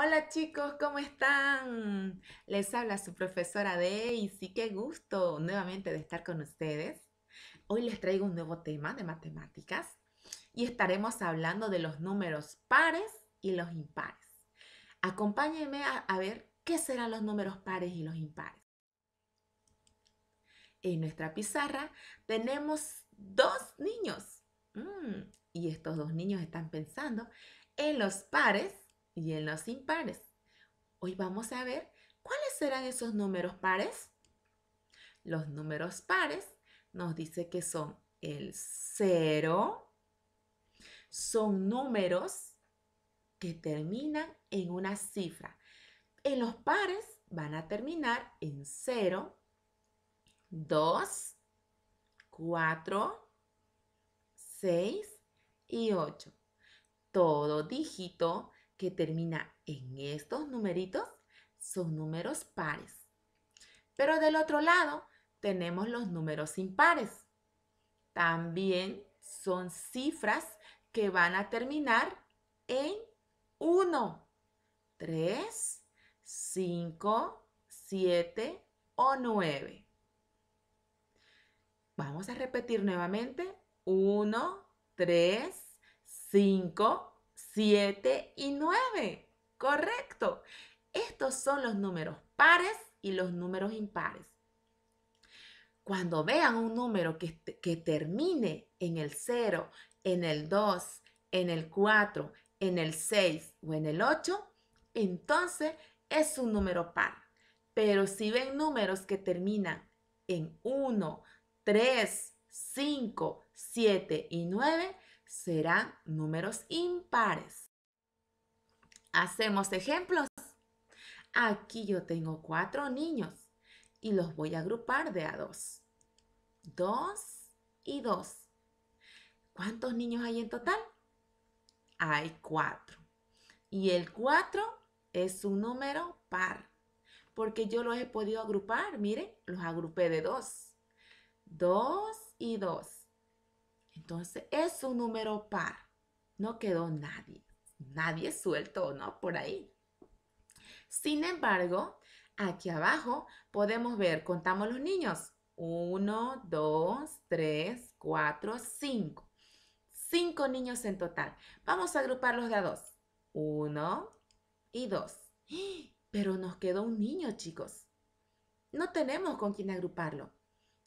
Hola chicos, ¿cómo están? Les habla su profesora de sí qué gusto nuevamente de estar con ustedes. Hoy les traigo un nuevo tema de matemáticas y estaremos hablando de los números pares y los impares. Acompáñenme a, ver qué serán los números pares y los impares. En nuestra pizarra tenemos dos niños mm, y estos dos niños están pensando en los pares y en los impares. Hoy vamos a ver cuáles serán esos números pares. Los números pares nos dice que son el 0, son números que terminan en una cifra. En los pares van a terminar en 0, 2, 4, 6 y 8. Todo dígito que termina en estos numeritos son números pares. Pero del otro lado tenemos los números impares. También son cifras que van a terminar en 1, 3, 5, 7 o 9. Vamos a repetir nuevamente. 1, 3, 5, 7 y 9. Correcto. Estos son los números pares y los números impares. Cuando vean un número que, que termine en el 0, en el 2, en el 4, en el 6 o en el 8, entonces es un número par. Pero si ven números que terminan en 1, 3, 5, 7 y 9, serán números impares. Hacemos ejemplos. Aquí yo tengo cuatro niños y los voy a agrupar de a dos. Dos y dos. ¿Cuántos niños hay en total? Hay cuatro. Y el cuatro es un número par. Porque yo los he podido agrupar, miren, los agrupé de dos. Dos y dos. Entonces es un número par. No quedó nadie, nadie suelto, ¿no? Por ahí. Sin embargo, aquí abajo podemos ver, contamos los niños. Uno, dos, tres, cuatro, cinco. Cinco niños en total. Vamos a agruparlos de a dos. Uno y dos. Pero nos quedó un niño, chicos. No tenemos con quién agruparlo.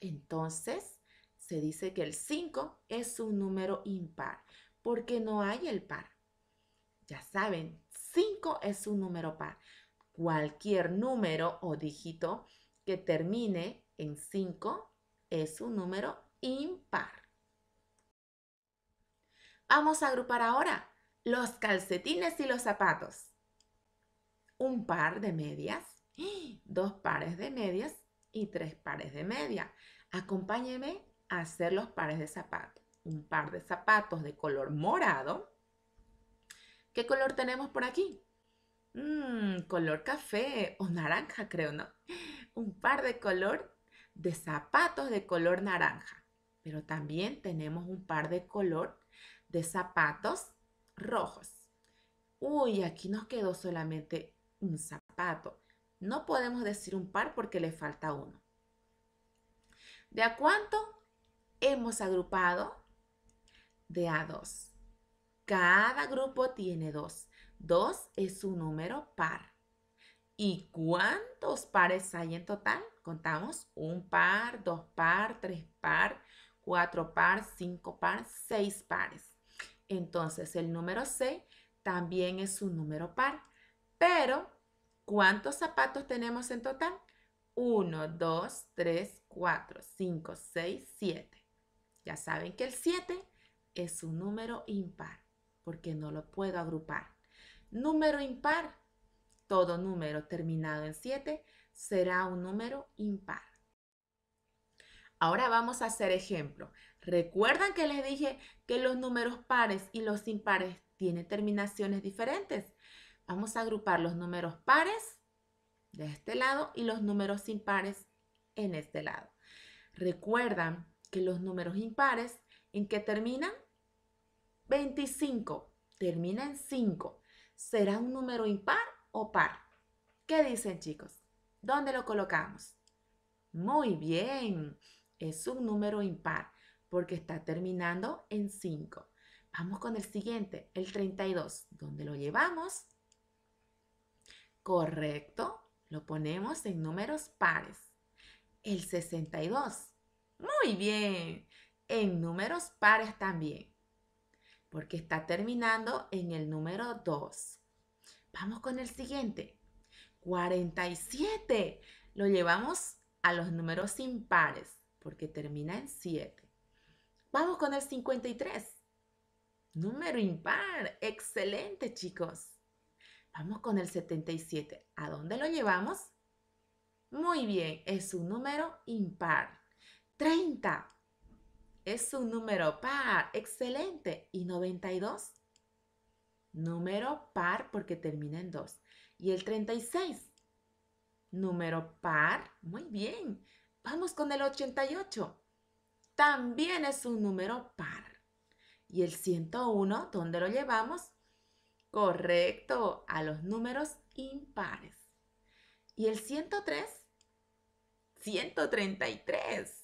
Entonces, se dice que el 5 es un número impar porque no hay el par. Ya saben, 5 es un número par. Cualquier número o dígito que termine en 5 es un número impar. Vamos a agrupar ahora los calcetines y los zapatos. Un par de medias, dos pares de medias y tres pares de media. Acompáñeme hacer los pares de zapatos. Un par de zapatos de color morado. ¿Qué color tenemos por aquí? Mm, color café o naranja, creo, ¿no? Un par de color de zapatos de color naranja. Pero también tenemos un par de color de zapatos rojos. Uy, aquí nos quedó solamente un zapato. No podemos decir un par porque le falta uno. ¿De a cuánto? hemos agrupado de a dos. Cada grupo tiene dos. Dos es un número par. ¿Y cuántos pares hay en total? Contamos un par, dos par, tres par, cuatro par, cinco par, seis pares. Entonces el número C también es un número par. Pero, ¿cuántos zapatos tenemos en total? Uno, dos, tres, cuatro, cinco, seis, siete. Ya saben que el 7 es un número impar porque no lo puedo agrupar. Número impar, todo número terminado en 7 será un número impar. Ahora vamos a hacer ejemplo. Recuerdan que les dije que los números pares y los impares tienen terminaciones diferentes. Vamos a agrupar los números pares de este lado y los números impares en este lado. Recuerdan los números impares, ¿en qué terminan? 25, termina en 5. ¿Será un número impar o par? ¿Qué dicen chicos? ¿Dónde lo colocamos? Muy bien, es un número impar porque está terminando en 5. Vamos con el siguiente, el 32. ¿Dónde lo llevamos? Correcto, lo ponemos en números pares. El 62. Muy bien. En números pares también. Porque está terminando en el número 2. Vamos con el siguiente. 47. Lo llevamos a los números impares porque termina en 7. Vamos con el 53. Número impar. Excelente, chicos. Vamos con el 77. ¿A dónde lo llevamos? Muy bien, es un número impar. 30 es un número par, excelente. ¿Y 92? Número par porque termina en 2. ¿Y el 36? Número par, muy bien. Vamos con el 88. También es un número par. ¿Y el 101, dónde lo llevamos? Correcto, a los números impares. ¿Y el 103? 133.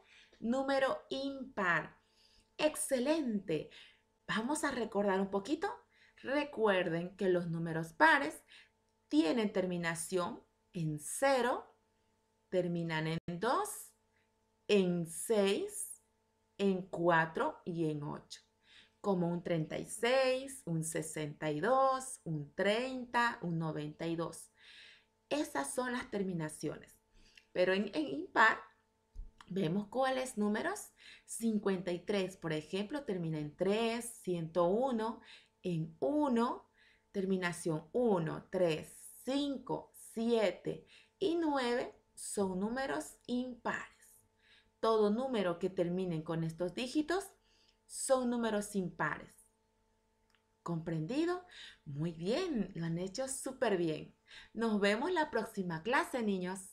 número impar. Excelente. Vamos a recordar un poquito. Recuerden que los números pares tienen terminación en 0, terminan en 2, en 6, en 4 y en 8 como un 36, un 62, un 30, un 92. Esas son las terminaciones. Pero en, impar Vemos cuáles números. 53, por ejemplo, termina en 3, 101, en 1, terminación 1, 3, 5, 7 y 9 son números impares. Todo número que terminen con estos dígitos son números impares. ¿Comprendido? Muy bien, lo han hecho súper bien. Nos vemos la próxima clase, niños.